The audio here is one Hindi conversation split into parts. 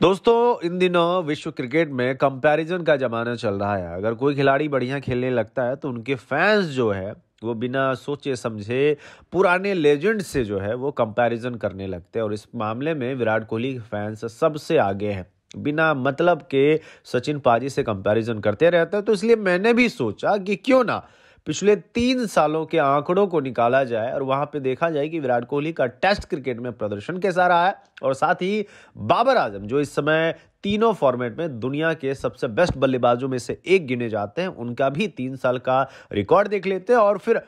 दोस्तों इन दिनों विश्व क्रिकेट में कंपैरिजन का ज़माना चल रहा है अगर कोई खिलाड़ी बढ़िया खेलने लगता है तो उनके फैंस जो है वो बिना सोचे समझे पुराने लेजेंड से जो है वो कंपैरिजन करने लगते हैं और इस मामले में विराट कोहली के फैंस सबसे आगे हैं बिना मतलब के सचिन पाजी से कंपैरिजन करते रहते हैं तो इसलिए मैंने भी सोचा कि क्यों ना पिछले तीन सालों के आंकड़ों को निकाला जाए और वहां पे देखा जाए कि विराट कोहली का टेस्ट क्रिकेट में प्रदर्शन कैसा रहा है और साथ ही बाबर आजम जो इस समय तीनों फॉर्मेट में दुनिया के सबसे बेस्ट बल्लेबाजों में से एक गिने जाते हैं उनका भी तीन साल का रिकॉर्ड देख लेते हैं और फिर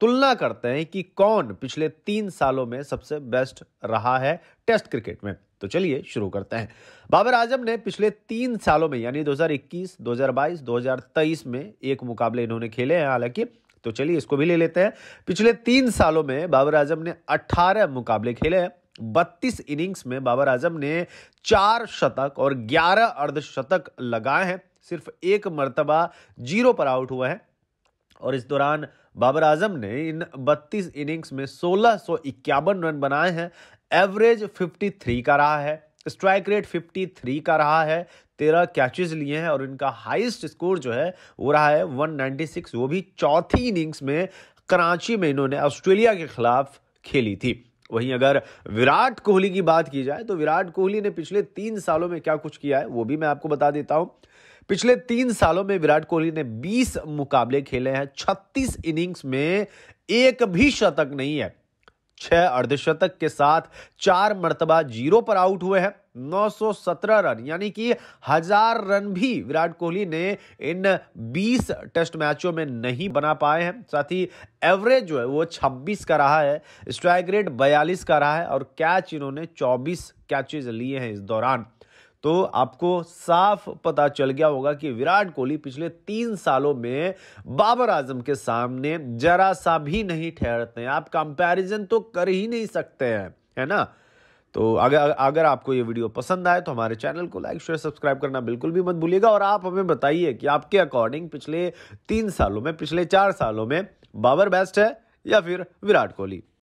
तुलना करते हैं कि कौन पिछले तीन सालों में सबसे बेस्ट रहा है टेस्ट क्रिकेट में तो चलिए शुरू करते हैं बाबर आजम ने पिछले तीन सालों में यानी 2021, 2022, 2023 में एक मुकाबले इन्होंने खेले हैं हालांकि तो चलिए इसको भी ले लेते हैं पिछले तीन सालों में बाबर आजम ने 18 मुकाबले खेले हैं बत्तीस इनिंग्स में बाबर आजम ने चार शतक और ग्यारह अर्धशतक लगाए हैं सिर्फ एक मरतबा जीरो पर आउट हुआ है और इस दौरान बाबर आजम ने इन 32 इनिंग्स में सोलह रन बनाए हैं एवरेज 53 का रहा है स्ट्राइक रेट 53 का रहा है तेरह कैचेज लिए हैं और इनका हाईएस्ट स्कोर जो है वो रहा है 196 वो भी चौथी इनिंग्स में कराची में इन्होंने ऑस्ट्रेलिया के खिलाफ खेली थी वहीं अगर विराट कोहली की बात की जाए तो विराट कोहली ने पिछले तीन सालों में क्या कुछ किया है वो भी मैं आपको बता देता हूं पिछले तीन सालों में विराट कोहली ने 20 मुकाबले खेले हैं 36 इनिंग्स में एक भी शतक नहीं है छह अर्धशतक के साथ चार मरतबा जीरो पर आउट हुए हैं 917 रन यानी कि हजार रन भी विराट कोहली ने इन 20 टेस्ट मैचों में नहीं बना पाए हैं साथ ही एवरेज जो है वो 26 का रहा है स्ट्राइक रेट 42 का रहा है और कैच इन्होंने 24 कैचेज लिए हैं इस दौरान तो आपको साफ पता चल गया होगा कि विराट कोहली पिछले तीन सालों में बाबर आजम के सामने जरा सा भी नहीं ठहरते हैं आप कंपैरिजन तो कर ही नहीं सकते हैं है ना तो अगर अगर आपको ये वीडियो पसंद आए तो हमारे चैनल को लाइक शेयर सब्सक्राइब करना बिल्कुल भी मत भूलिएगा और आप हमें बताइए कि आपके अकॉर्डिंग पिछले तीन सालों में पिछले चार सालों में बाबर बेस्ट है या फिर विराट कोहली